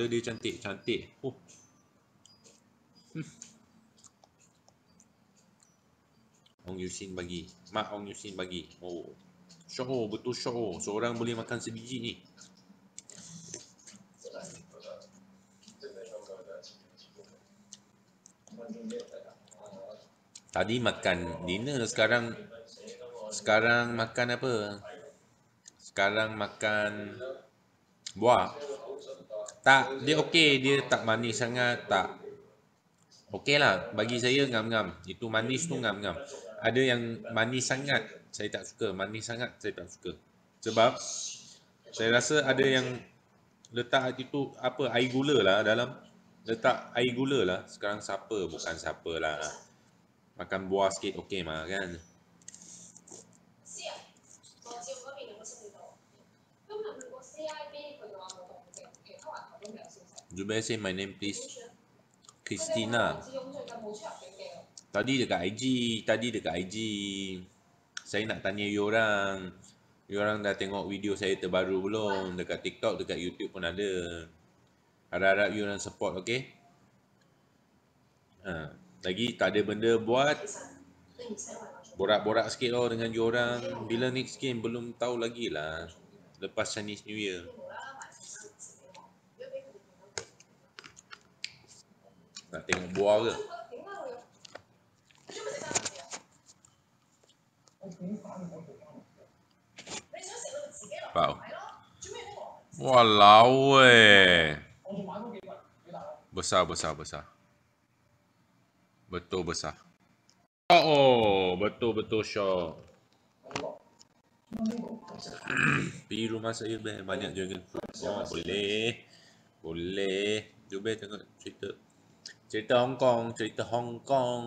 So dia cantik, cantik. Oh. Hmm. Ong Yusin bagi. Mak Ong Yusin bagi. Oh. Syok betul syok Seorang boleh makan sebiji ni. Tadi makan dinner sekarang sekarang makan apa? Sekarang makan buah. Tak, dia okey. Dia tak manis sangat. Tak. Okey lah. Bagi saya ngam-ngam. Itu manis tu ngam-ngam. Ada yang manis sangat. Saya tak suka. Manis sangat saya tak suka. Sebab saya rasa ada yang letak itu apa air gula lah dalam letak air gula lah sekarang siapa bukan siapa lah makan buah sikit okey mah kan You better say my name please. Christina. Tadi dekat IG, tadi dekat IG. Saya nak tanya you orang. You orang dah tengok video saya terbaru belum? Dekat TikTok, dekat YouTube pun ada. Harap-harap you orang support, okay? Ha. Lagi tak ada benda buat. Borak-borak sikit lah dengan you orang. Bila next game, belum tahu lagi lah. Lepas Chinese New Year. Nak tengok buah ke? wow, Walau eh. Besar, besar, besar. Betul besar. Oh, oh betul, betul syok. Pi rumah saya be banyak juga. Oh, boleh. Boleh. Jom be tengok cerita cerita Hong Kong, cerita Hong Kong.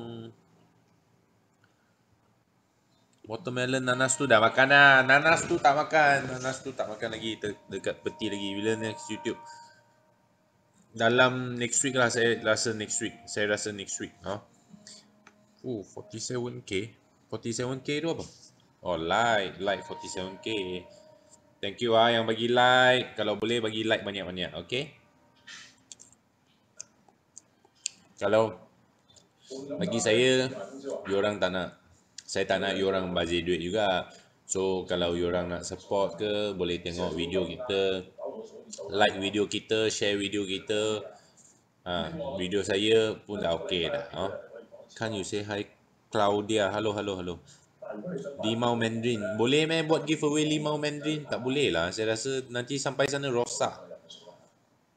Watermelon nanas tu dah makan dah. Nanas tu tak makan. Nanas tu tak makan lagi de- dekat peti lagi bila next YouTube. Dalam next week lah saya rasa next week. Saya rasa next week. Ha. Huh? Oh, 47k. 47k tu apa? Oh, like, like 47k. Thank you ah yang bagi like. Kalau boleh bagi like banyak-banyak, Okay. kalau bagi saya you orang tak nak saya tak nak you orang bazir duit juga so kalau you orang nak support ke boleh tengok video kita like video kita share video kita ha, video saya pun dah okey dah ha? can you say hi Claudia hello hello hello limau mandarin boleh meh buat giveaway limau mandarin tak boleh lah saya rasa nanti sampai sana rosak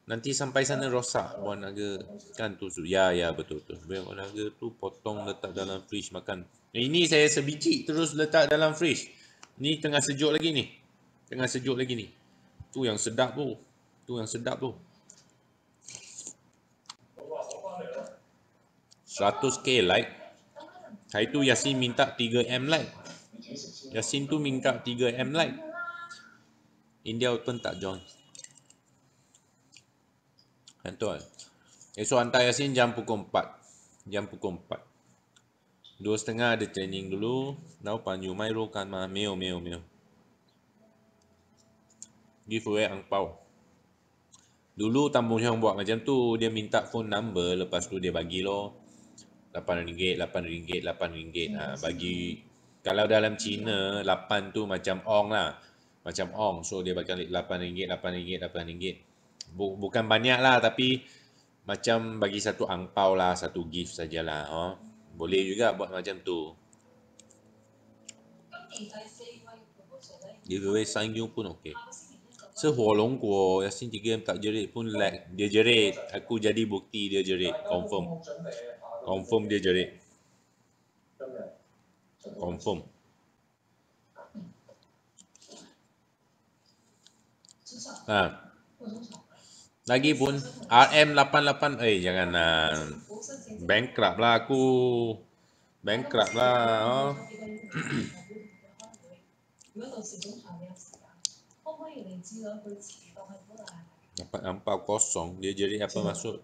Nanti sampai sana rosak buah naga. Kan tu su. Ya, ya betul tu. Buah naga tu potong letak dalam fridge makan. Eh, ini saya sebiji terus letak dalam fridge. Ni tengah sejuk lagi ni. Tengah sejuk lagi ni. Tu yang sedap tu. Tu yang sedap tu. 100k like. Hari tu Yasin minta 3M like. Yasin tu minta 3M like. India Open tak join. Ha, Tuan. Esok hantar Yasin jam pukul 4. Jam pukul 4. Dua setengah ada training dulu. Now panju Mairo kan mah. Meo, meo, meo. Give away angpau. Dulu Tambung yang buat macam tu. Dia minta phone number. Lepas tu dia bagi lo. Lapan ringgit, lapan ringgit, lapan ringgit. Ha, bagi. Kalau dalam China lapan tu macam ong lah. Macam ong. So dia bagi lapan ringgit, lapan ringgit, lapan ringgit bu, bukan banyak lah tapi macam bagi satu angpau lah, satu gift sajalah. Ha? Oh, Boleh juga buat macam tu. Giveaway sign you pun okey. Sehua longkuo, Yasin 3M tak jerit pun lag. Like. Dia jerit. Aku jadi bukti dia jerit. Confirm. Confirm dia jerit. Confirm. Ha. Lagipun RM88 eh jangan uh, ah, bankrupt lah aku. Bankrupt lah. Oh. Dapat nampak kosong dia jadi apa maksud?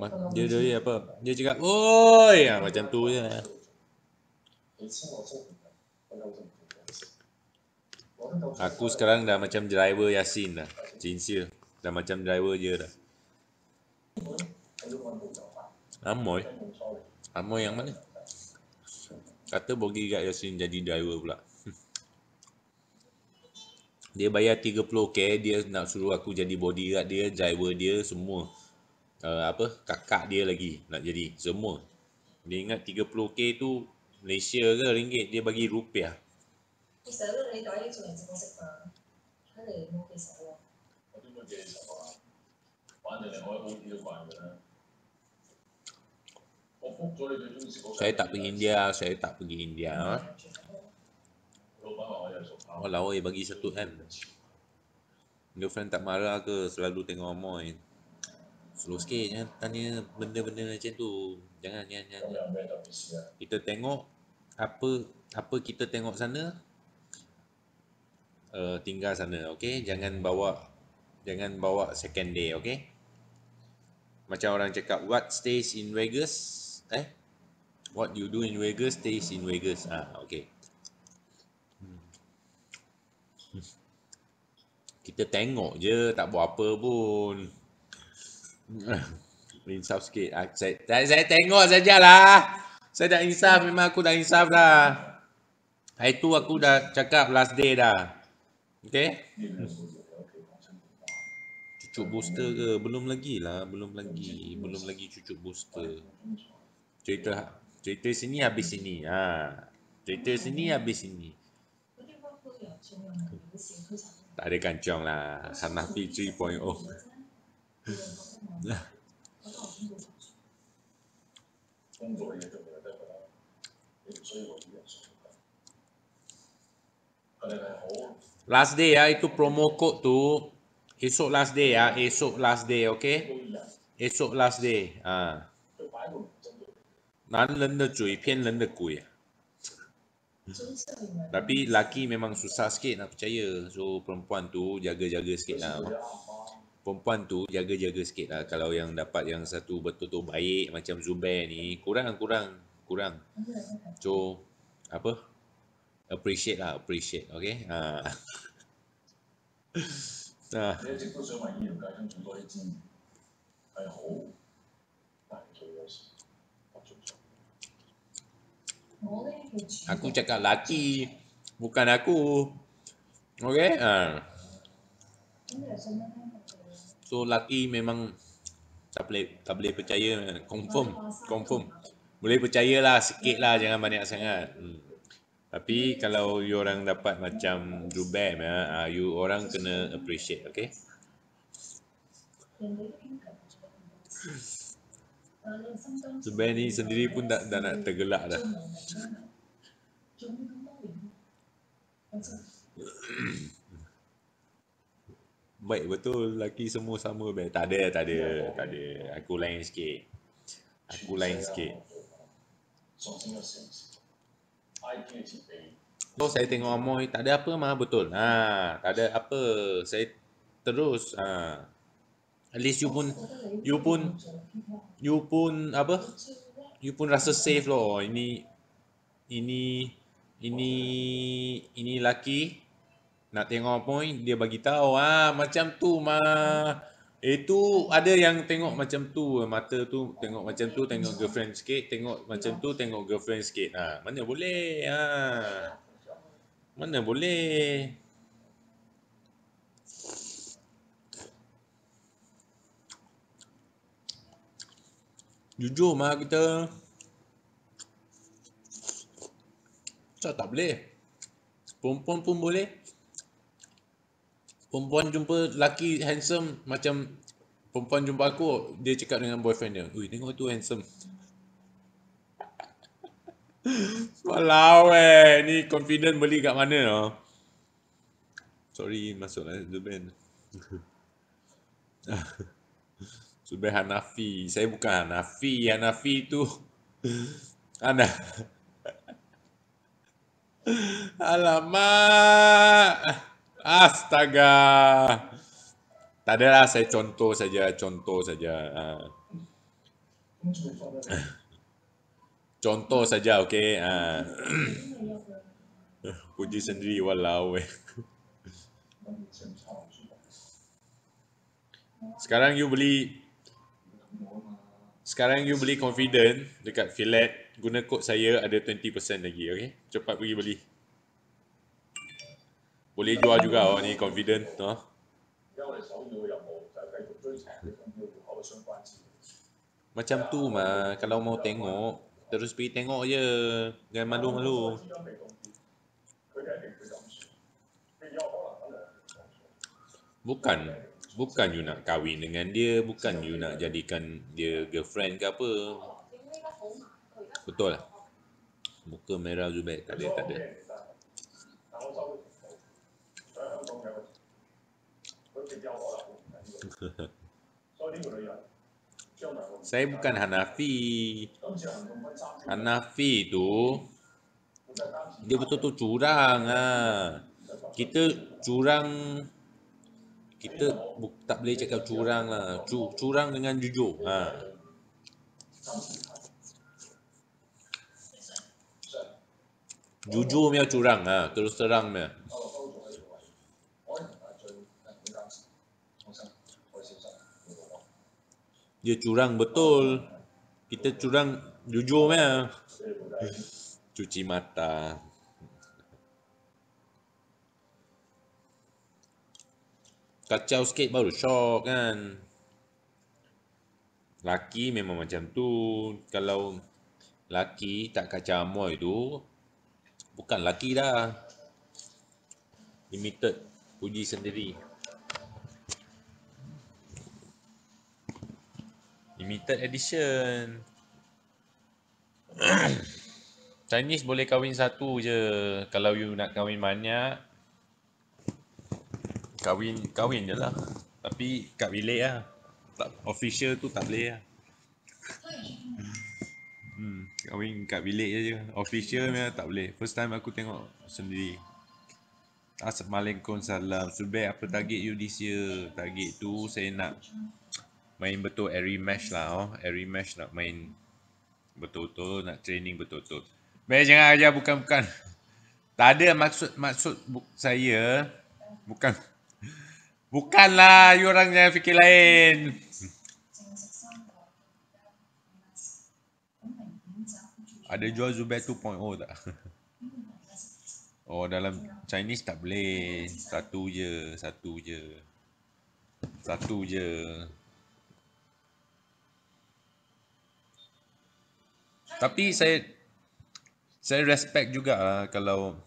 Ma dia jadi apa? Dia cakap, oh ya, macam tu je." Aku sekarang dah macam driver Yasin dah. Sincere dah macam driver je dah Amoy Amoy yang mana kata bagi gak Yasin jadi driver pula dia bayar 30k dia nak suruh aku jadi body bodyguard dia driver dia semua uh, apa kakak dia lagi nak jadi semua dia ingat 30k tu Malaysia ke ringgit dia bagi rupiah Kisah tu dari toilet tu yang semua sepa Kenapa dia mau saya saya tak tak pergi pergi India, India. 嘅時候啊，反正你可以 bagi satu 都快嘅啦。我覆咗你哋公司嗰。寫特別啲啊，寫特別啲啊。老闆話我又熟。我老外也不記得讀 kan. M。Your friend tak marah ke selalu tengok Amoy? Slow sikit, jangan tanya benda-benda macam tu. Jangan, jangan, jangan. Kita tengok apa apa kita tengok sana, uh, tinggal sana, okay? Jangan bawa Jangan bawa second day, okay? Macam orang cakap, what stays in Vegas? Eh? What you do in Vegas stays in Vegas. Ah, okay. Kita tengok je, tak buat apa pun. insaf sikit. Ah, saya, saya tengok sajalah. Saya dah insaf, memang aku dah insaf dah. Hari tu aku dah cakap last day dah. Okay? Okay cucuk booster ke? Belum lagi lah, belum lagi, belum lagi cucuk booster. Cerita cerita sini habis sini. Ha. Cerita sini habis sini. Tak ada kancong lah. Hanafi 3.0. Last day ya ah, itu promo code tu Esok last day ya, ah. esok last day, okay? Esok last day, ah. 男人的嘴骗人的鬼啊！tapi laki memang susah sikit nak percaya so perempuan tu jaga-jaga sikit lah perempuan tu jaga-jaga sikit lah kalau yang dapat yang satu betul-betul baik macam Zubair ni kurang kurang kurang so apa appreciate lah appreciate okay ha. Ah. aku cakap bukan 啊！你政府想問醫療界跟住多啲資源係好，但係做嘢時不足。我咧係。阿姑只噶垃圾，唔緊阿姑。OK，嗯。So ah. lelaki memang tak boleh tak boleh percaya confirm confirm boleh percaya lah sedikit lah jangan banyak sangat. Hmm. Tapi kalau you orang dapat macam Drubam ya, uh, ah, you orang kena appreciate, okay? Sebab ni sendiri pun dah, dah nak tergelak dah. Baik betul laki semua sama baik. Tak ada, tak ada, tak ada. Aku lain sikit. Aku lain sikit. So saya tengok Amoy tak ada apa mah betul. Ha tak ada apa. Saya terus ha at least you pun you pun you pun apa? You pun rasa safe lah. Oh, ini ini ini ini laki nak tengok Amoy dia bagi tahu ha macam tu mah. Itu ada yang tengok macam tu mata tu tengok macam tu tengok girlfriend sikit tengok macam tu tengok girlfriend sikit. Ha, mana boleh? Ha. Mana boleh? Jujur mah kita Saya tak boleh Perempuan pun boleh perempuan jumpa laki handsome macam perempuan jumpa aku dia cakap dengan boyfriend dia ui tengok tu handsome malau eh ni confident beli kat mana no? sorry masuk lah Zuban Zuban Hanafi saya bukan Hanafi Hanafi tu anda Alamak. Astaga. Tak ada lah. saya contoh saja, contoh saja. Ah. Contoh saja, okey. Ah. Puji sendiri, walau. Eh. Sekarang you beli sekarang you beli confident dekat fillet guna kod saya ada 20% lagi okey cepat pergi beli boleh jual juga awak ni confident ha macam tu mah kalau mau tengok terus pergi tengok je jangan malu-malu bukan bukan you nak kahwin dengan dia bukan you nak jadikan dia girlfriend ke apa betul lah muka merah juga tak ada tak ada Saya bukan Hanafi. Hanafi tu dia betul tu curang ah. Kita curang kita bu- tak boleh cakap curang lah. Cu- curang dengan jujur. Ha. Jujur punya curang. Ha. Terus terang punya. dia curang betul. Kita curang jujur meh. Cuci mata. Kacau sikit baru shock kan. Laki memang macam tu. Kalau laki tak kacau amoy tu, bukan laki dah. Limited puji sendiri. limited edition Chinese boleh kawin satu je kalau you nak kawin banyak Kawin kawin je lah tapi kat bilik lah tak, official tu tak boleh lah hmm, kawin kat bilik je, je. official ni tak boleh first time aku tengok sendiri Assalamualaikum salam sebab apa target you this year target tu saya nak main betul every match lah oh. Every match nak main betul-betul, nak training betul-betul. Baik, jangan ajar bukan-bukan. Tak ada maksud maksud saya. Bukan. Bukanlah, you orang jangan fikir lain. Ada jual Zubair 2.0 tak? Oh, dalam Chinese tak boleh. satu je. Satu je. Satu je. tapi saya saya respect juga lah kalau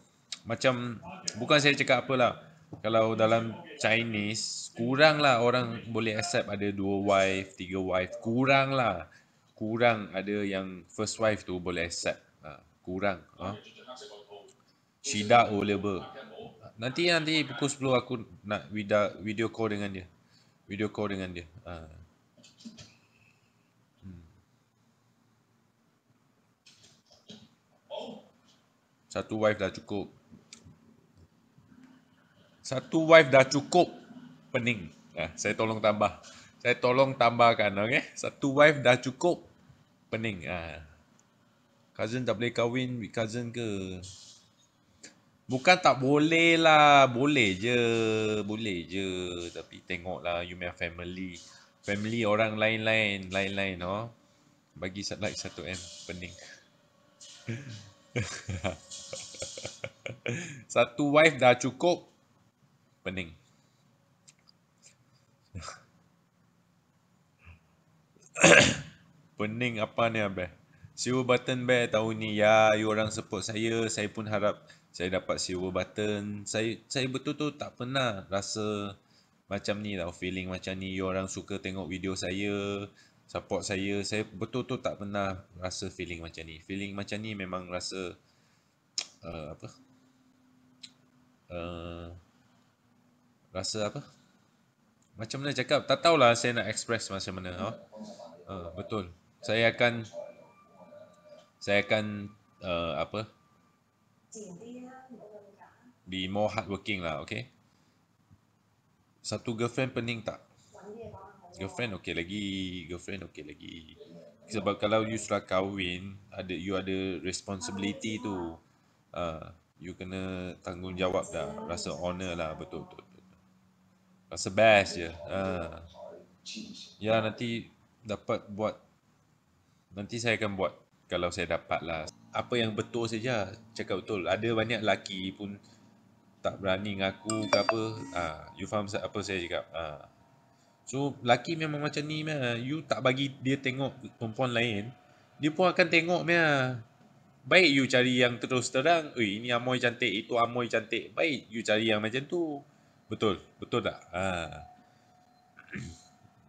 macam bukan saya cakap apalah kalau dalam Chinese kurang lah orang boleh accept ada dua wife, tiga wife, kurang lah Kurang ada yang first wife tu boleh accept. Ah, kurang. Ah. Shida ber Nanti nanti pukul 10 aku nak video call dengan dia. Video call dengan dia. Ah. Satu wife dah cukup. Satu wife dah cukup pening. Eh, saya tolong tambah. Saya tolong tambahkan, Okay. Satu wife dah cukup pening. Ah. Cousin tak boleh kahwin with cousin ke? Bukan tak boleh lah. Boleh je. Boleh je. Tapi tengoklah you punya family. Family orang lain-lain. Lain-lain, oh. Bagi satu like satu M. Pening. Satu wife dah cukup pening. pening apa ni abe? Silver button be tahun ni ya, you orang support saya, saya pun harap saya dapat silver button. Saya saya betul tu tak pernah rasa macam ni lah, feeling macam ni you orang suka tengok video saya, support saya saya betul-betul tak pernah rasa feeling macam ni feeling macam ni memang rasa uh, apa uh, rasa apa macam mana cakap tak tahulah saya nak express macam mana oh. uh, betul saya akan saya akan uh, apa be more hardworking lah okay satu girlfriend pening tak girlfriend okey lagi girlfriend okey lagi sebab kalau you sudah kahwin ada you ada responsibility tu uh, you kena tanggungjawab dah rasa honor lah betul betul, betul. rasa best je uh. ya nanti dapat buat nanti saya akan buat kalau saya dapat lah apa yang betul saja cakap betul ada banyak lelaki pun tak berani ngaku ke apa uh, you faham apa saya cakap uh. So laki memang macam ni meh. You tak bagi dia tengok perempuan lain, dia pun akan tengok meh. Baik you cari yang terus terang, ui ini amoy cantik, itu amoy cantik. Baik you cari yang macam tu. Betul, betul tak? Ha.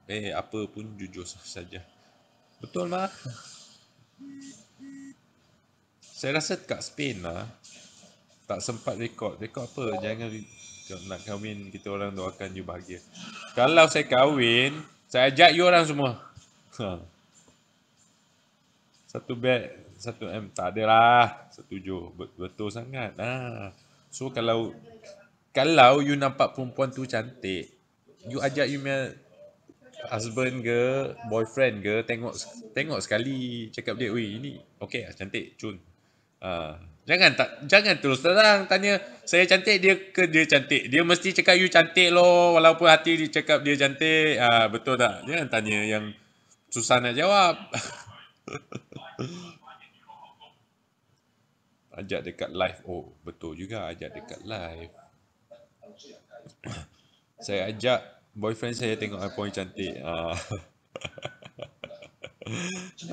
Eh, apa pun jujur saja. Betul mah. Saya rasa kat Spain lah, tak sempat rekod. Rekod apa? Jangan nak kahwin, kita orang doakan you bahagia. Kalau saya kahwin, saya ajak you orang semua. Ha. Satu bag, satu M. Tak ada lah. Satu Setuju. Betul sangat. Ah. So, kalau kalau you nampak perempuan tu cantik, you ajak you mel husband ke, boyfriend ke, tengok tengok sekali. Cakap dia, weh, ini okey lah, cantik. Cun. Ah. Jangan tak jangan terus terang tanya saya cantik dia ke dia cantik. Dia mesti cakap you cantik lo walaupun hati dia cakap dia cantik. Ha, betul tak? Jangan tanya yang susah nak jawab. ajak dekat live. Oh, betul juga ajak dekat live. saya ajak boyfriend saya tengok iPhone cantik. Ah.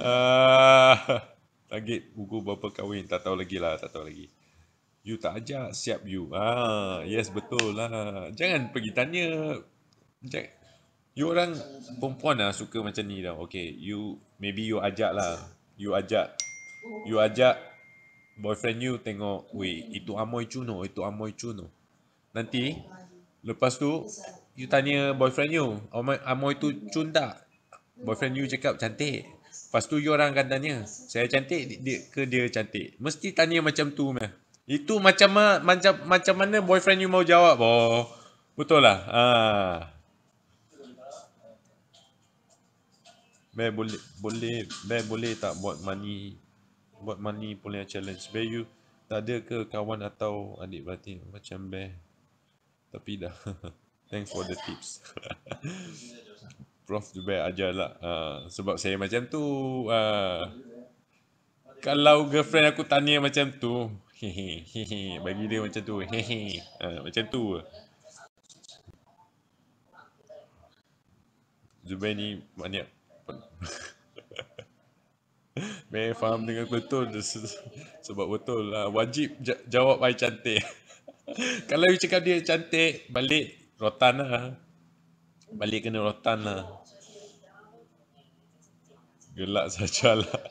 Ha. target buku berapa kahwin tak tahu lagi lah tak tahu lagi you tak ajak siap you ah yes betul lah jangan pergi tanya jangan. you orang perempuan lah suka macam ni tau okay you maybe you ajak lah you ajak you ajak boyfriend you tengok we itu amoy cuno itu amoy cuno nanti lepas tu you tanya boyfriend you amoy, amoy tu cun tak boyfriend you cakap cantik Lepas tu you orang akan tanya, saya cantik dia, ke dia cantik? Mesti tanya macam tu. Meh. Itu macam, macam, macam mana boyfriend you mau jawab? Oh, betul lah. ah ha. Be boleh boleh be boleh tak buat money buat money punya challenge be you tak ada ke kawan atau adik berarti macam be tapi dah thanks for the tips Prof Zubair ajarlah uh, ha, sebab saya macam tu uh, kalau girlfriend aku tanya macam tu hehehe, bagi dia macam tu hehehe, uh, macam tu Zubair ni banyak Mereka faham dengan betul Sebab betul lah Wajib jawab saya cantik Kalau you cakap dia cantik Balik rotan lah Balik kena rotan lah. Gelak sajalah.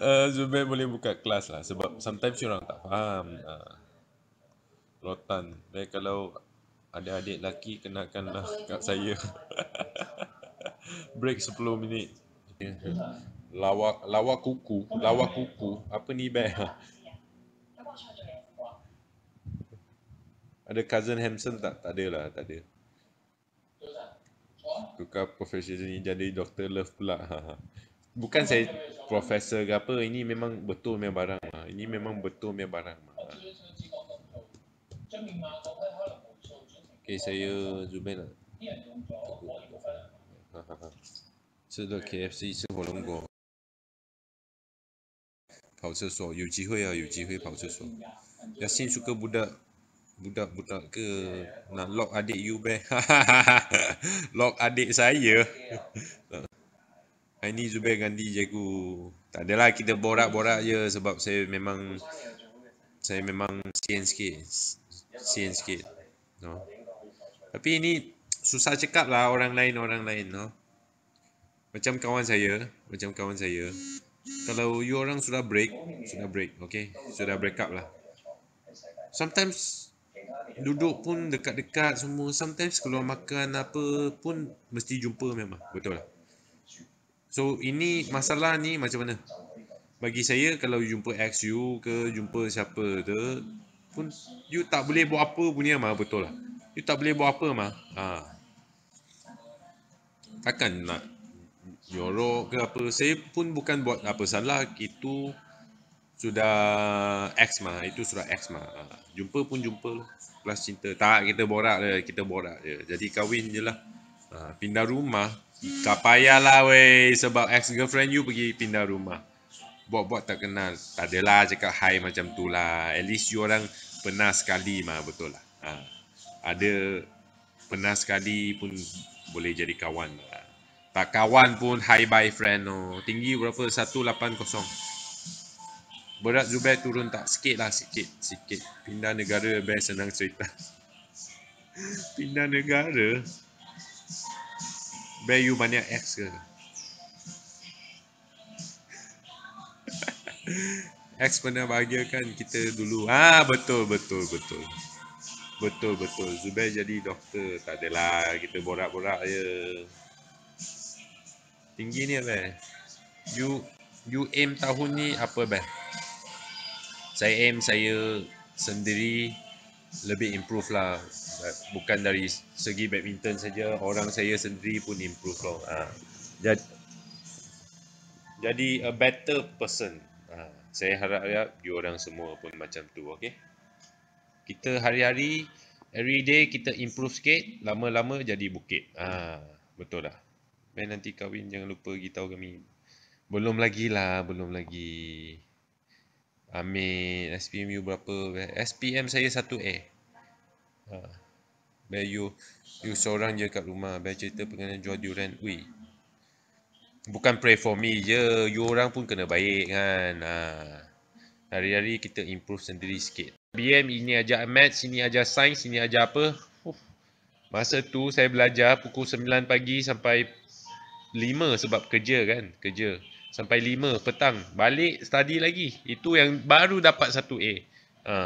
uh, eh, Zubair boleh buka kelas lah sebab sometimes orang tak faham. Uh, rotan. Baik kalau ada adik lelaki kenakanlah kat saya. Break 10 minit. Lawak lawak kuku, lawak kuku. Apa ni baik? Ada cousin Hanson tak? Tak ada lah, tak ada. Tukar profesor ni jadi doktor Love pula. Ha, ha. Bukan saya profesor ke apa, ini memang betul punya barang. Lah. Ini memang betul punya barang. Lah. Okay, saya Zubin lah. Sudah KFC, sudah Hulung Go. 跑厕所有机会啊，有机会跑厕所。要新出个不得。budak-budak ke ya, ya. nak lock adik you back lock adik saya ya, hari ni Zubair ganti je aku tak adalah kita borak-borak je sebab saya memang saya memang sian sikit sian sikit no? tapi ini susah cakap lah orang lain orang lain no? macam kawan saya macam kawan saya kalau you orang sudah break sudah break okay sudah break up lah sometimes duduk pun dekat-dekat semua sometimes keluar makan apa pun mesti jumpa memang betul lah so ini masalah ni macam mana bagi saya kalau you jumpa ex you ke jumpa siapa tu pun you tak boleh buat apa punya mah betul lah you tak boleh buat apa mah ha. takkan nak jorok ke apa saya pun bukan buat apa salah itu sudah ex mah itu sudah ex mah jumpa pun jumpa lah kelas cinta tak kita borak je kita borak je jadi kahwin je lah ah, pindah rumah tak payahlah wey sebab ex girlfriend you pergi pindah rumah buat-buat tak kenal tak adalah cakap hi macam tu lah at least you orang pernah sekali mah betul lah ah, ada pernah sekali pun boleh jadi kawan lah. tak kawan pun hi bye friend no. tinggi berapa 180 Berat Zubair turun tak? Sikit lah sikit Sikit Pindah negara best senang cerita Pindah negara Bear you banyak ex ke? ex pernah bahagiakan kita dulu Ah betul betul betul Betul betul Zubair jadi doktor Tak adalah kita borak-borak je Tinggi ni apa? You, you aim tahun ni apa best? saya aim saya sendiri lebih improve lah bukan dari segi badminton saja orang saya sendiri pun improve lah ha. jadi jadi a better person ha. saya harap ya you orang semua pun macam tu okey kita hari-hari every day kita improve sikit lama-lama jadi bukit ha. betul dah main nanti kahwin jangan lupa kita kami belum lagi lah belum lagi ambil SPM you berapa SPM saya 1A ha. Biar you You seorang je kat rumah Biar cerita pengenai jual durian Ui Bukan pray for me je You orang pun kena baik kan ha. Hari-hari kita improve sendiri sikit BM ini aja math Sini aja science Sini aja apa huh. Masa tu saya belajar Pukul 9 pagi sampai 5 sebab kerja kan Kerja sampai 5 petang balik study lagi itu yang baru dapat 1 A ha.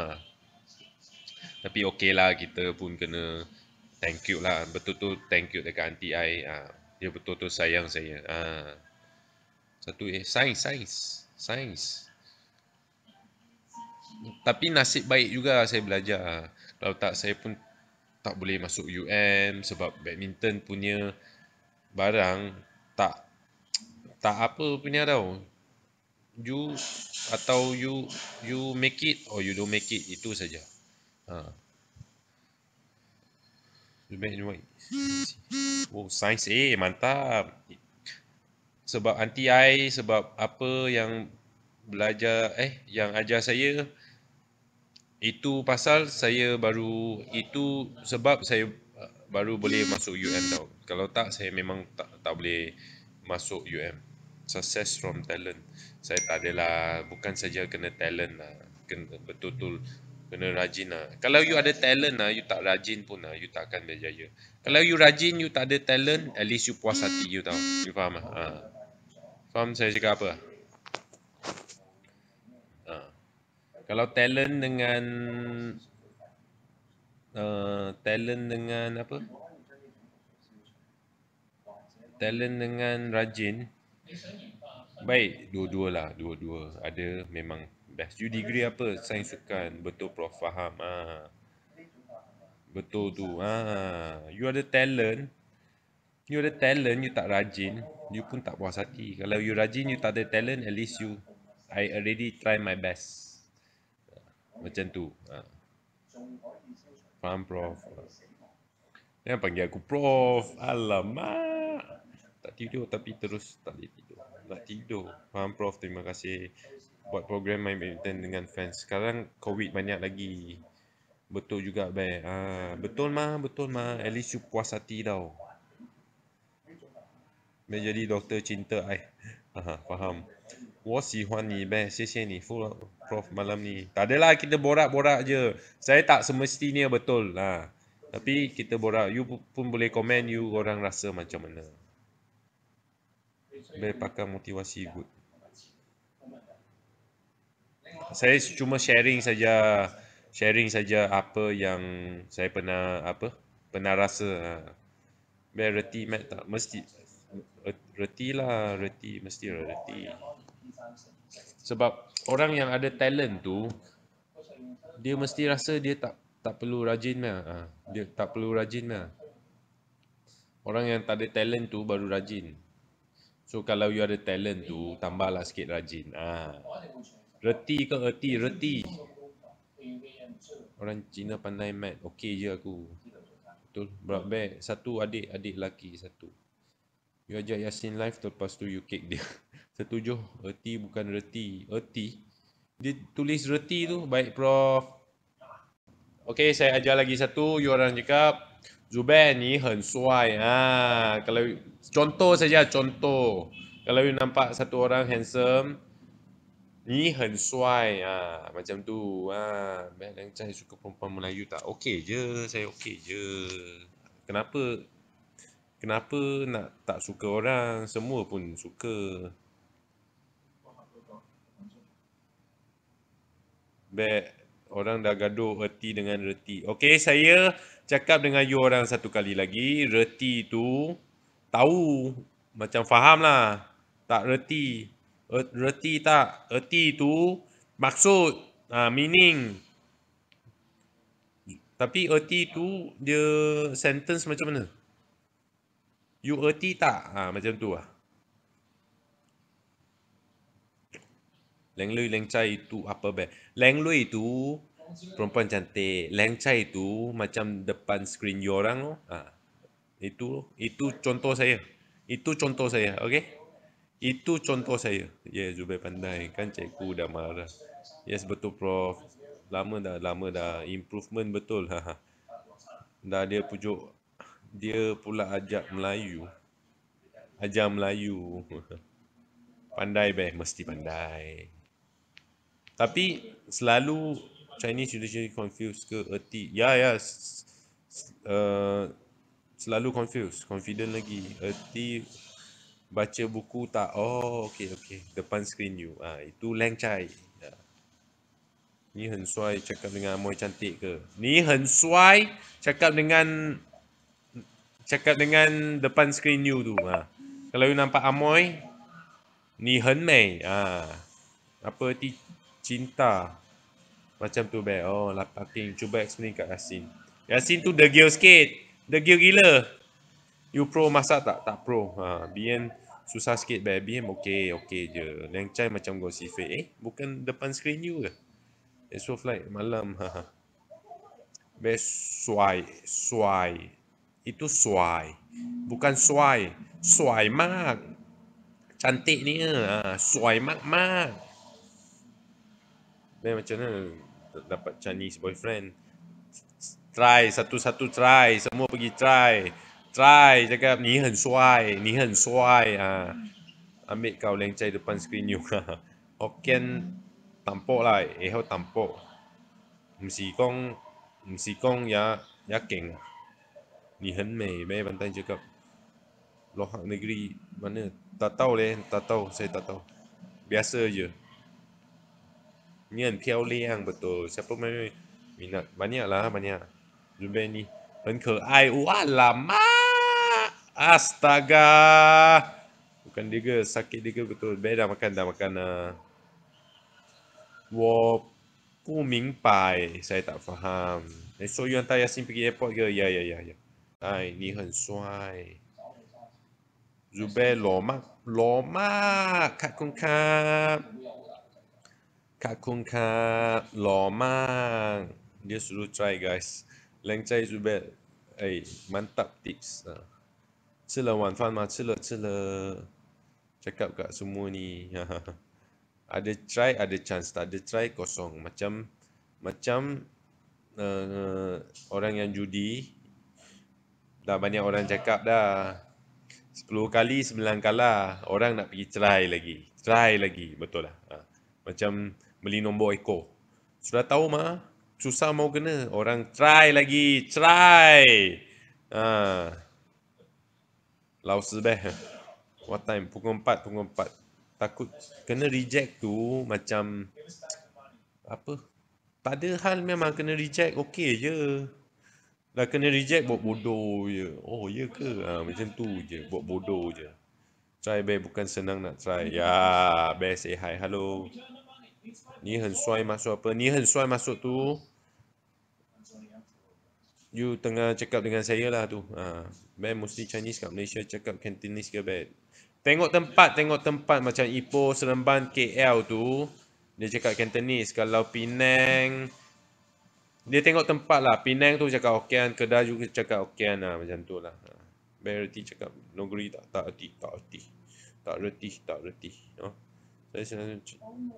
tapi ok lah kita pun kena thank you lah betul tu thank you dekat anti I ha. dia betul tu sayang saya ha. 1 A sains sains sains tapi nasib baik juga saya belajar ha. kalau tak saya pun tak boleh masuk UM sebab badminton punya barang tak tak apa punya tau you atau you you make it or you don't make it itu saja ha you make anyway oh science eh mantap sebab anti ai sebab apa yang belajar eh yang ajar saya itu pasal saya baru itu sebab saya uh, baru boleh masuk UM tau kalau tak saya memang tak tak boleh masuk UM success from talent saya tak adalah bukan saja kena talent lah kena betul-betul kena rajin lah kalau you ada talent lah you tak rajin pun lah you takkan berjaya kalau you rajin you tak ada talent at least you puas hati you tau you faham lah ha. faham saya cakap apa ha. kalau talent dengan uh, talent dengan apa talent dengan rajin Baik, dua-dua lah, dua-dua. Ada memang best. You degree apa? Sains sukan. Betul prof, faham. Ha. Betul tu. Ha. You ada talent. You ada talent, you tak rajin. You pun tak puas hati. Kalau you rajin, you tak ada talent, at least you... I already try my best. Macam tu. Ha. Faham prof? Yang panggil aku prof. Alamak tak tidur tapi terus tak boleh tidur nak tidur faham prof terima kasih buat program main badminton dengan fans sekarang covid banyak lagi betul juga bae ah betul mah betul mah at least you puas hati tau Bae jadi doktor cinta ai faham Wah, si Huan ni, best. Sia-sia ni. Full prof malam ni. Tak adalah, kita borak-borak je. Saya tak semestinya betul lah. Tapi kita borak. You pun boleh komen you orang rasa macam mana. Bear pakar motivasi good. Saya cuma sharing saja sharing saja apa yang saya pernah apa pernah rasa. Ha. Bear reti mat tak mesti reti lah reti mesti lah reti. Sebab orang yang ada talent tu dia mesti rasa dia tak tak perlu rajin lah. Ha. Dia tak perlu rajin lah. Orang yang tak ada talent tu baru rajin. So kalau you ada talent tu, tambahlah sikit rajin. Ah. Reti ke erti? Reti. Orang Cina pandai mat. okay je aku. Betul. Berat baik. Satu adik, adik lelaki satu. You ajak Yasin live lepas tu you kick dia. Setuju. Erti bukan reti. Erti. Dia tulis reti tu. Baik prof. okay saya ajar lagi satu. You orang cakap. Zubair suai, ha, kalau contoh saja contoh. Kalau you nampak satu orang handsome, suai, ha, macam tu 啊。Ben ha, yang saya suka perempuan Melayu tak okay je, saya okay je. Kenapa? Kenapa nak tak suka orang? Semua pun suka. Ben orang dah gaduh erti dengan reti. Okey, saya cakap dengan you orang satu kali lagi. Reti tu tahu. Macam faham lah. Tak reti. Er, reti tak. reti tu maksud. Uh, meaning. Tapi reti tu dia sentence macam mana? You reti tak? Ha, macam tu lah. Leng lui itu apa be? Leng itu perempuan cantik. Lengchai tu macam depan skrin you orang tu. Ha. Itu itu contoh saya. Itu contoh saya, okey? Itu contoh saya. Ya, yeah, Zubair pandai. Kan cikgu dah marah. Yes, betul prof. Lama dah, lama dah. Improvement betul. Ha, ha. Dah dia pujuk. Dia pula ajak Melayu. Ajar Melayu. Pandai, beh. Mesti pandai. Tapi selalu Chinese usually confused ke erti. Ya, ya. Uh, selalu confused. Confident lagi. Erti baca buku tak. Oh, okay, okay. Depan screen you. Ah, uh, itu Lang Chai. Ya. Ni hen suai cakap dengan Amoy cantik ke? Ni hen suai cakap dengan cakap dengan depan screen you tu. Ha. Kalau you nampak Amoy, ni hen mei. Ha. Apa erti cinta? Macam tu baik. Oh, lap parking. Cuba explain kat Yasin. Yasin tu degil sikit. Degil gila. You pro masak tak? Tak pro. Ha, BN susah sikit baik. BN okay, okay je. Leng Chai macam go sifir. Eh, bukan depan screen you ke? It's of like malam. Ha, ha. Baik, suai. Suai. Itu suai. Bukan suai. Suai mak. Cantik ni ke? Ha, suai mak-mak. Then macam mana dapat Chinese boyfriend? Try, satu-satu try, semua pergi try. Try, cakap ni hen suai, ni hen suai. Ha. Ambil kau lengcai depan screen you. Hokkien tampok lah, eh ho tampok. Mesti kong, mesti kong ya, ya geng. Ni hen mei, mei bantai cakap. Lohak negeri mana? Tak tahu leh, tak tahu, saya tak tahu. Biasa je. Ni kan Tiao Liang betul. Siapa main minat? Banyak lah banyak. Jumpa ni. Ben ke ai. Walamak. Astaga. Bukan dia ke? Sakit dia ke betul? Ben dah makan. Dah makan. Uh. Wo. Ku mingpai. Saya tak faham. Eh, so you hantar Yasin pergi airport ke? Ya, ya, ya. ya. Ai, ni hen suai. Zubair lomak. Lomak. Kat kungkap. Kak lomang. Dia try guys mantap tips. แรงใจสุดเบ็ดเอ้ยมันตับติดอ่ะ吃了晚饭吗吃了吃了 check up ni. ada try ada chance tak ada try kosong macam macam uh, orang yang judi dah banyak orang cakap dah Sepuluh kali sembilan kalah orang nak pergi try lagi try lagi betul lah ha. macam beli nombor Eko. Sudah tahu mah, susah mau kena. Orang try lagi, try. Ha. Lau sebeh. What time? Pukul 4, pukul 4. Takut kena reject tu macam apa? Tak ada hal memang kena reject, okey je. Dah kena reject, buat bodoh je. Oh, ya ke? Ha, macam tu je. Buat bodoh je. Try, babe. Bukan senang nak try. Ya, best. Eh, hi. Hello. 你很帅吗？说不，你很帅吗？说都，又等下 check cakap dengan saya lah tu. Ah, ha. ben mesti Chinese kat Malaysia cakap Cantonese ke ben. Tengok tempat, tengok tempat macam Ipoh, Seremban, KL tu. Dia cakap Cantonese. Kalau Penang, dia tengok tempat lah. Penang tu cakap Okean, Kedah juga cakap Okean lah. Macam tu lah. Ha. Berarti cakap negeri tak, tak erti, tak erti. Tak erti, tak erti. Oh saya selalu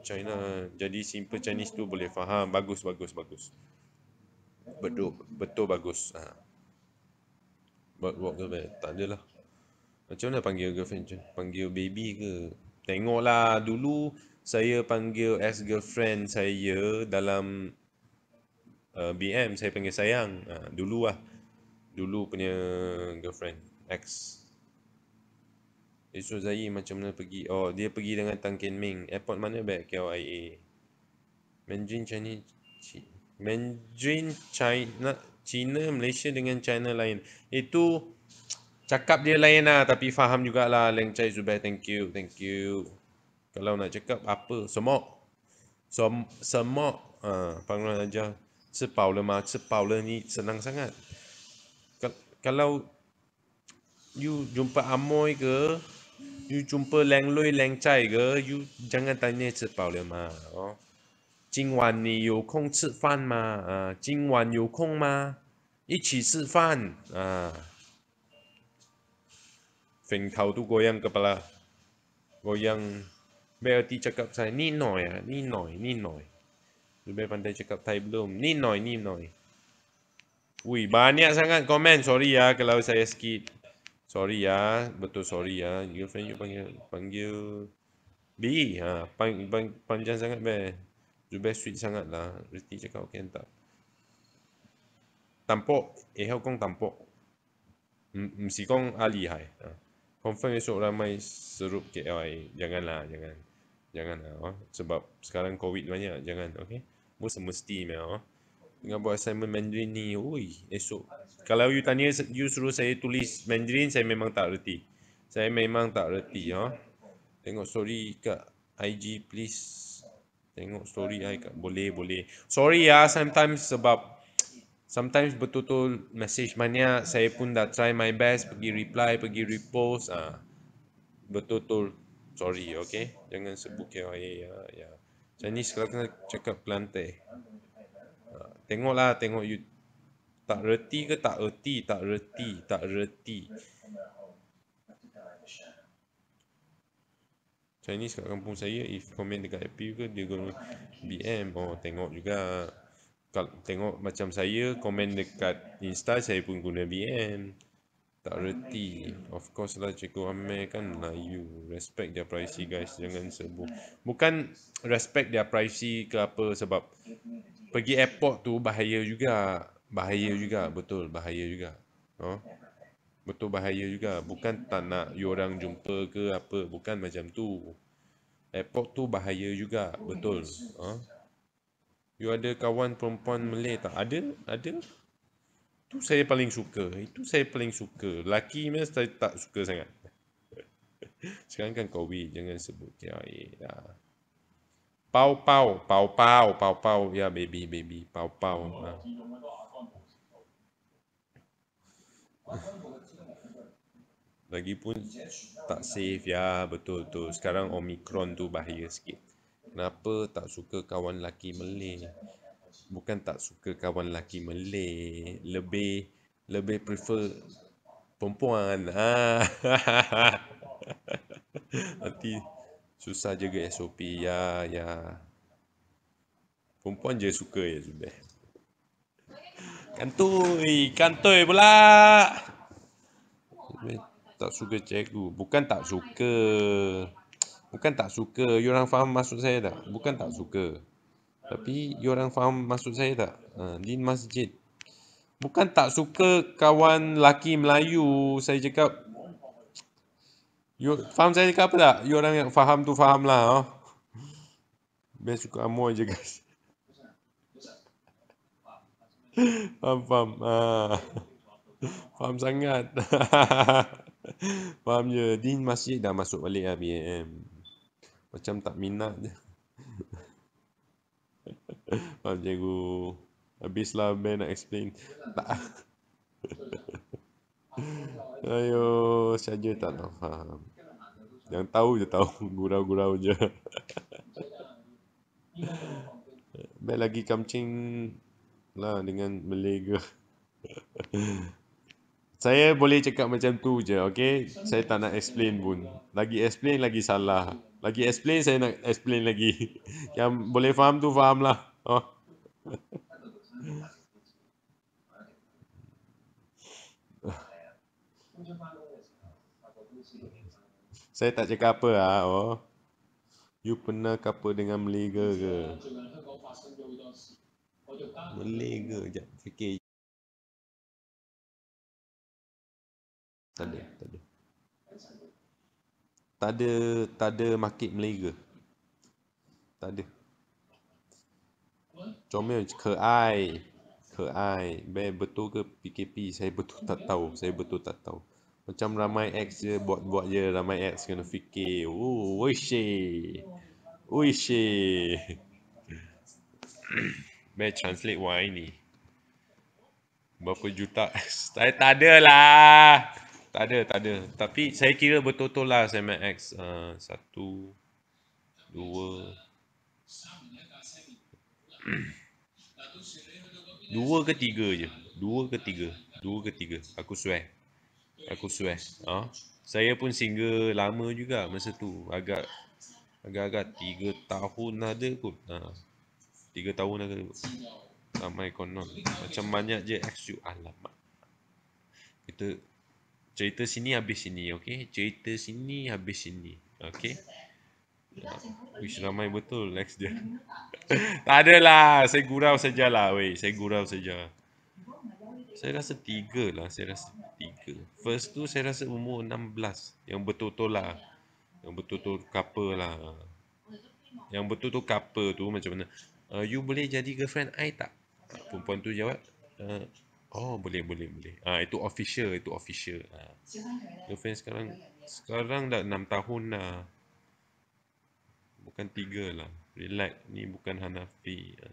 China jadi simple Chinese tu boleh faham bagus bagus bagus betul betul bagus ha. buat buat girlfriend tak ada lah macam mana panggil girlfriend je panggil baby ke tengoklah dulu saya panggil ex girlfriend saya dalam uh, BM saya panggil sayang ha, dulu lah dulu punya girlfriend ex Besok Zai macam mana pergi Oh dia pergi dengan Tang Ken Ming Airport mana Baik, KLIA Mandarin Chinese Mandarin China China Malaysia dengan China lain Itu Cakap dia lain lah Tapi faham jugalah Leng Chai Zubair Thank you Thank you Kalau nak cakap apa Semok Som, Semok ha, Panggilan aja Sepaula mah Sepaula ni senang sangat Kalau You jumpa Amoy ke you jumpa Leng Lui Leng Chai ke, you jangan tanya 吃饱了吗？哦，今晚你有空吃饭吗？啊，今晚有空吗？一起吃饭啊！粉头都这样个不啦，这样不要低价格菜，你耐啊，你耐，你耐，你别放低价格菜不咯，你耐，你耐。喂，banyak oh. ah. ah. ah. sangat komen sorry ya kalau saya skip Sorry ya, betul sorry ya. Girlfriend you panggil panggil B. Ha, pan, pan, panjang sangat be. Zubair sweet sangat lah. Reti cakap okey tak. Tampok, eh kau kong tampok. Mesti kong alihai. Ha. Confirm esok ramai serup KLI. Janganlah, jangan. Janganlah. Oh. Sebab sekarang COVID banyak. Jangan, okey? Mesti mesti, Mel. Oh dengan buat assignment Mandarin ni. ui esok. Kalau you tanya, you suruh saya tulis Mandarin, saya memang tak reti. Saya memang tak reti. Ha? Tengok story kat IG please. Tengok story saya kat, boleh, boleh. Sorry ya, sometimes sebab Sometimes betul-betul message banyak, saya pun dah try my best pergi reply, pergi repost. Ah, betul-betul sorry, okay? Jangan sebut KYA ya. ya. Chinese kalau kena cakap pelantai. Tengoklah, tengok you. Tak reti ke tak erti? Tak reti, tak reti. Chinese kat kampung saya, if komen dekat FB ke, dia guna BM. Oh, tengok juga. Kalau tengok macam saya, komen dekat Insta, saya pun guna BM tak reti of course lah cikgu Amir kan layu, respect their privacy guys jangan serbu bukan respect their privacy ke apa sebab pergi airport tu bahaya juga bahaya juga betul bahaya juga oh betul bahaya juga bukan tak nak you orang jumpa ke apa bukan macam tu airport tu bahaya juga betul oh you ada kawan perempuan Malay tak ada ada itu saya paling suka. Itu saya paling suka. Laki ni saya tak suka sangat. Sekarang kan COVID, jangan sebut KIA. Ya. Pau pau, pau pau, pau pau. Ya, baby, baby, pau pau. lagi pun tak safe ya, betul tu. Sekarang Omicron tu bahaya sikit. Kenapa tak suka kawan laki Malay? bukan tak suka kawan lelaki Malay lebih lebih prefer perempuan ah. nanti susah jaga SOP ya ya perempuan je suka ya Zubair kantoi kantoi pula tak suka cikgu bukan tak suka bukan tak suka you orang faham maksud saya tak bukan tak suka tapi you orang faham maksud saya tak? Ha, Din Masjid. Bukan tak suka kawan laki Melayu saya cakap. You faham saya cakap apa tak? You orang yang faham tu faham lah. Oh. Best suka kamu aja guys. faham, faham. ah Faham sangat. faham je. Din Masjid dah masuk balik lah BAM. Macam tak minat je. Faham cikgu habislah lah Ben nak explain Tak Ayo Saja tak tahu faham Yang tahu je tahu Gurau-gurau je Ben lagi kamcing Lah dengan Melega Saya boleh cakap macam tu je Okay Saya tak nak explain pun Lagi explain lagi salah Lagi explain saya nak explain lagi Yang boleh faham tu faham lah Oh. Saya tak cakap apa lah. Oh. You pernah couple dengan Meliga ke? Meliga jap fikir. Tadi, tadi. Tak ada, tak ada market Meliga. Tak ada. Comel ke ai? Ke ai? betul ke PKP? Saya betul tak Saya betul tak tahu. ramai ex je buat-buat ramai ex kena fikir. Oh, wishy. Wishy. Be translate why ni? Berapa juta? saya tak lah. Tak ada, Tapi saya kira betul-betul lah saya main ah, satu, dua, Hmm. Dua ke tiga je. Dua ke tiga. Dua ke tiga. Aku swear. Aku swear. Ha? Saya pun single lama juga masa tu. Agak agak-agak tiga tahun ada kot. Ha. Tiga tahun ada kot. Ramai konon. Macam banyak je XU. Alamak. Kita cerita sini habis sini. Okay. Cerita sini habis sini. Okay. Wish ramai betul next dia. tak adalah, saya gurau sajalah weh, saya gurau saja. Saya rasa tiga lah, saya rasa tiga. First tu saya rasa umur 16, yang betul-betul lah. Yang betul-betul couple lah. Yang betul-betul couple tu macam mana. Uh, you boleh jadi girlfriend I tak? Perempuan tu jawab, uh, oh boleh, boleh, boleh. Ah uh, itu official, itu official. Uh, girlfriend sekarang, sekarang dah 6 tahun lah. Uh bukan tiga lah. Relax ni bukan Hanafi. Ya.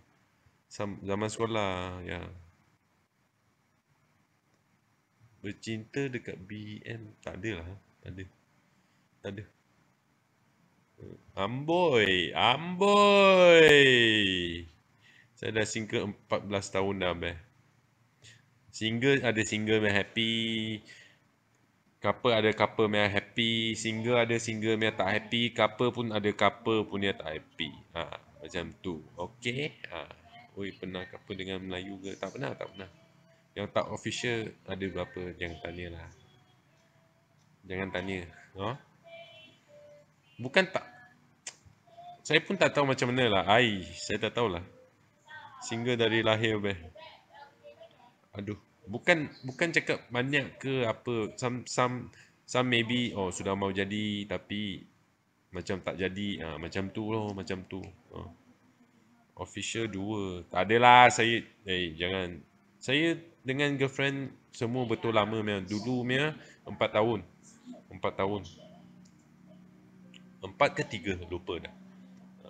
Zaman sekolah, ya. Bercinta dekat BM, tak ada lah. Tak ada. Tak ada. Amboi! Amboi! Saya dah single 14 tahun dah, meh. Single, ada single, meh. Happy couple ada couple yang happy, single ada single yang tak happy, couple pun ada couple punya tak happy. Ha, macam tu. Okay. Ha. Oi, pernah couple dengan Melayu ke? Tak pernah, tak pernah. Yang tak official ada berapa? Jangan tanya lah. Jangan tanya. Ha? Bukan tak. Saya pun tak tahu macam mana lah. Ai, saya tak tahu lah. Single dari lahir, beh. Aduh bukan bukan cakap banyak ke apa some some some maybe oh sudah mau jadi tapi macam tak jadi ha, macam tu lah macam tu ha. official dua tak ada lah saya eh jangan saya dengan girlfriend semua betul lama meh dulu meh empat tahun empat tahun empat ke 3 lupa dah ha.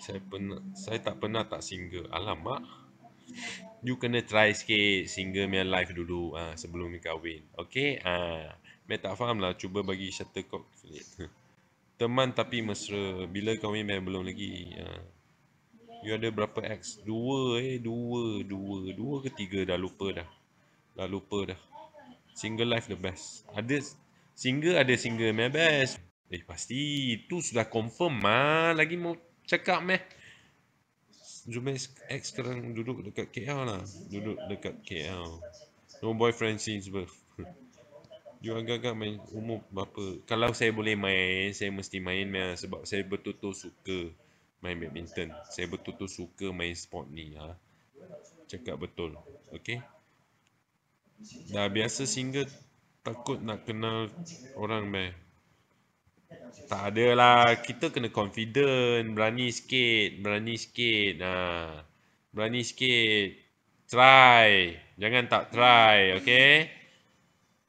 saya pernah saya tak pernah tak single alamak you kena try sikit single man life dulu uh, sebelum ni kahwin. Okay? Uh, ah, Mereka tak faham lah. Cuba bagi shuttlecock sikit. Teman tapi mesra. Bila kahwin memang belum lagi. Uh, you ada berapa ex? Dua eh. Dua. Dua. Dua ke tiga dah lupa dah. Dah lupa dah. Single life the best. Ada single ada single man best. Eh pasti. Itu sudah confirm mah. Lagi mau cakap meh. Zubair ex sekarang duduk dekat KL lah Duduk dekat KL No boyfriend since birth You agak-agak main umur berapa Kalau saya boleh main, saya mesti main main Sebab saya betul-betul suka main badminton Saya betul-betul suka main sport ni ha. Cakap betul, okay Dah biasa single takut nak kenal orang meh tak ada lah Kita kena confident. Berani sikit. Berani sikit. Ha. Berani sikit. Try. Jangan tak try. Okay?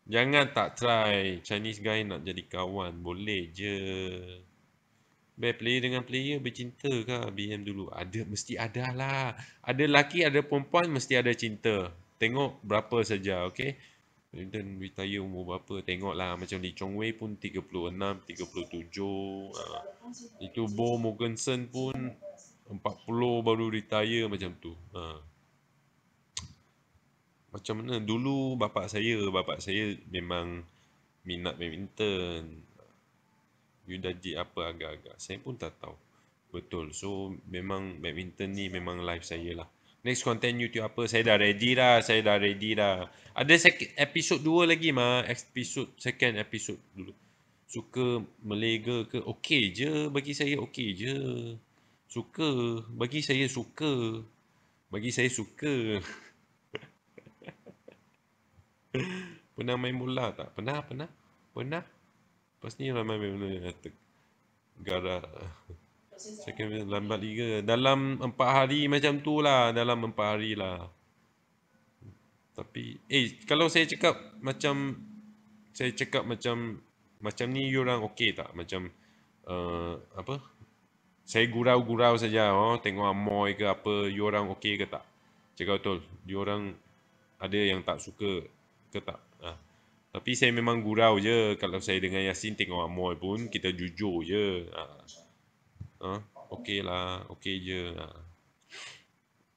Jangan tak try. Chinese guy nak jadi kawan. Boleh je. Be player dengan player bercinta ke BM dulu? Ada. Mesti ada lah. Ada laki ada perempuan. Mesti ada cinta. Tengok berapa saja. Okay? dan retire umur berapa tengok lah macam Lee Chong Wei pun 36 37 uh, itu Bo Morganson pun 40 baru retire macam tu uh. macam mana dulu bapak saya bapak saya memang minat badminton you dah di apa agak-agak saya pun tak tahu betul so memang badminton ni memang life saya lah next content YouTube apa saya dah ready dah saya dah ready dah ada sek- episode 2 lagi mah episode second episode dulu suka melega ke okey je bagi saya okey je suka bagi saya suka bagi saya suka pernah main bola tak pernah pernah pernah pasti ramai main bola gara Second visit lambat 3. Dalam 4 hari macam tu lah. Dalam 4 hari lah. Tapi, eh kalau saya cakap macam, saya cakap macam, macam ni you orang okey tak? Macam, uh, apa? Saya gurau-gurau saja, oh, tengok amoy ke apa, you orang okey ke tak? Cakap betul, you orang ada yang tak suka ke tak? Ah. Tapi saya memang gurau je kalau saya dengan Yasin tengok amoy pun, kita jujur je. Ah ha, okey lah, okey je. Ha.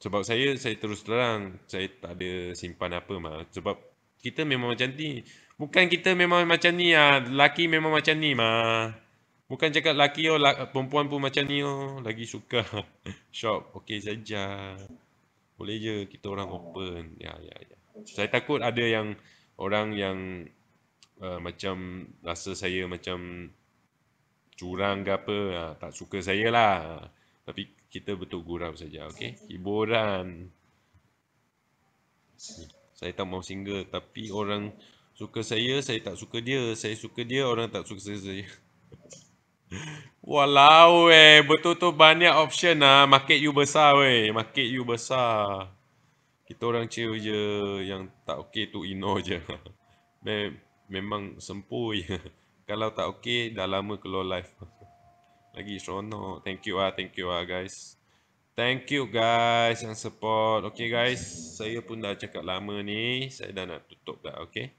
Sebab saya, saya terus terang, saya tak ada simpan apa mah. Sebab kita memang macam ni. Bukan kita memang macam ni lah. Lelaki memang macam ni mah. Bukan cakap lelaki oh, la- perempuan pun macam ni oh. Lagi suka. Shop, okey saja. Boleh je, kita orang open. Ya, ya, ya. Saya takut ada yang orang yang uh, macam rasa saya macam curang ke apa, ha, tak suka saya lah. Ha, tapi kita betul gurau saja, okey? Hiburan. Saya tak mau single tapi orang suka saya, saya tak suka dia. Saya suka dia, orang tak suka saya. saya. Walau eh, betul tu banyak option lah. Market you besar weh, market you besar. Kita orang chill je, yang tak okey tu Ino je. Mem memang sempoi. Kalau tak okey, dah lama keluar live. Lagi seronok. Thank you ah, thank you ah guys. Thank you guys yang support. Okay guys, saya pun dah cakap lama ni. Saya dah nak tutup dah, okay?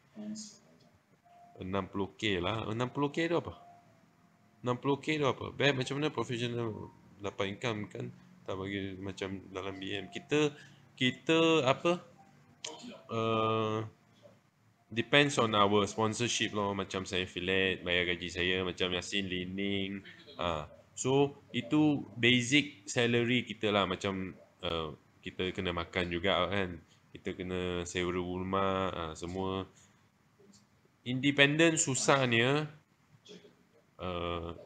60k lah. 60k tu apa? 60k tu apa? Bear macam mana professional dapat income kan? Tak bagi macam dalam BM. Kita, kita apa? Uh, depends on our sponsorship lor lah. macam saya filet bayar gaji saya macam Yasin Lining ah so itu basic salary kita lah macam uh, kita kena makan juga kan kita kena sewa rumah uh, semua independent susahnya uh,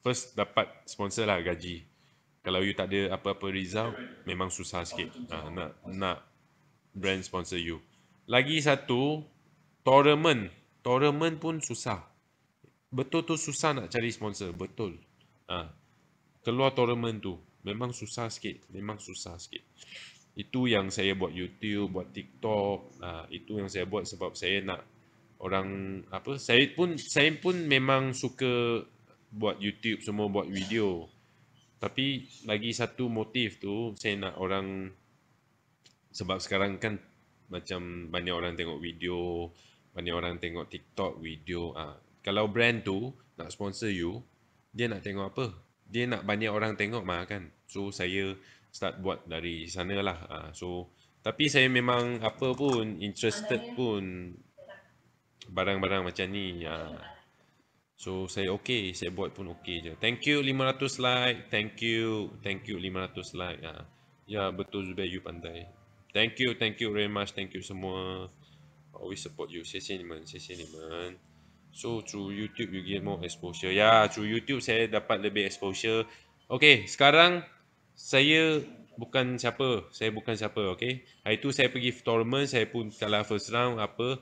first dapat sponsor lah gaji kalau you tak ada apa-apa result memang susah sikit uh, nak nak brand sponsor you lagi satu Tournament. Tournament pun susah. Betul tu susah nak cari sponsor. Betul. Ha. Keluar tournament tu. Memang susah sikit. Memang susah sikit. Itu yang saya buat YouTube, buat TikTok. Ha. Itu yang saya buat sebab saya nak orang apa saya pun saya pun memang suka buat YouTube semua buat video tapi lagi satu motif tu saya nak orang sebab sekarang kan macam banyak orang tengok video, banyak orang tengok TikTok video. Ah, ha. kalau brand tu nak sponsor you, dia nak tengok apa? Dia nak banyak orang tengok mah kan. So saya start buat dari sanalah. Ah, ha. so tapi saya memang apa pun interested pun barang-barang macam ni. Ah. Ha. So saya okay, saya buat pun okay je. Thank you 500 like, thank you, thank you 500 like. Ah. Ya betul juga you pandai. Thank you, thank you very much. Thank you semua. Always support you. terima kasih ni terima kasih ni men. So through YouTube you get more exposure. Ya, yeah, through YouTube saya dapat lebih exposure. Okay, sekarang saya bukan siapa. Saya bukan siapa, okay? Hari tu saya pergi tournament, saya pun kalah first round apa.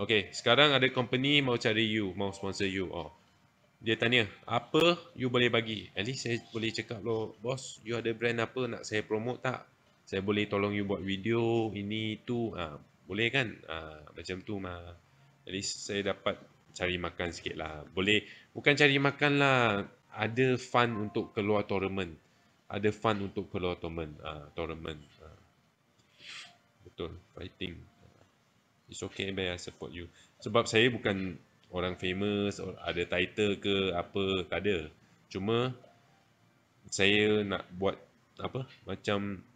Okay, sekarang ada company mau cari you, mau sponsor you. Oh. Dia tanya, apa you boleh bagi? At least saya boleh cakap lo, bos. you ada brand apa nak saya promote tak? saya boleh tolong you buat video ini tu uh, ha, boleh kan uh, macam tu mah at saya dapat cari makan sikit lah boleh bukan cari makan lah ada fun untuk keluar tournament ada fun untuk keluar tournament uh, tournament uh, betul fighting it's okay man I support you sebab saya bukan orang famous ada title ke apa tak ada cuma saya nak buat apa macam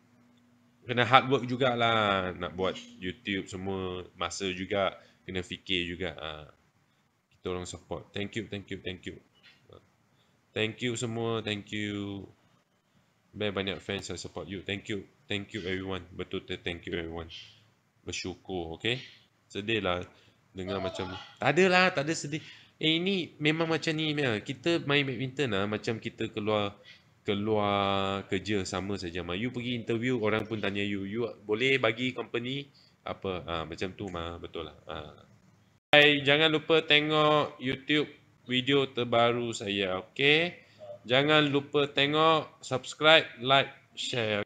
kena hard work jugalah nak buat YouTube semua masa juga kena fikir juga uh, kita orang support thank you thank you thank you ha. thank you semua thank you banyak banyak fans yang support you thank you thank you everyone betul tu thank you everyone bersyukur okay sedih lah dengar macam tak ada lah tak ada sedih eh ini memang macam ni kita main badminton lah macam kita keluar keluar kerja sama saja ma. You pergi interview orang pun tanya you, you boleh bagi company apa ha, macam tu ma betul lah. Ha. Hai, jangan lupa tengok YouTube video terbaru saya, okay? Jangan lupa tengok, subscribe, like, share.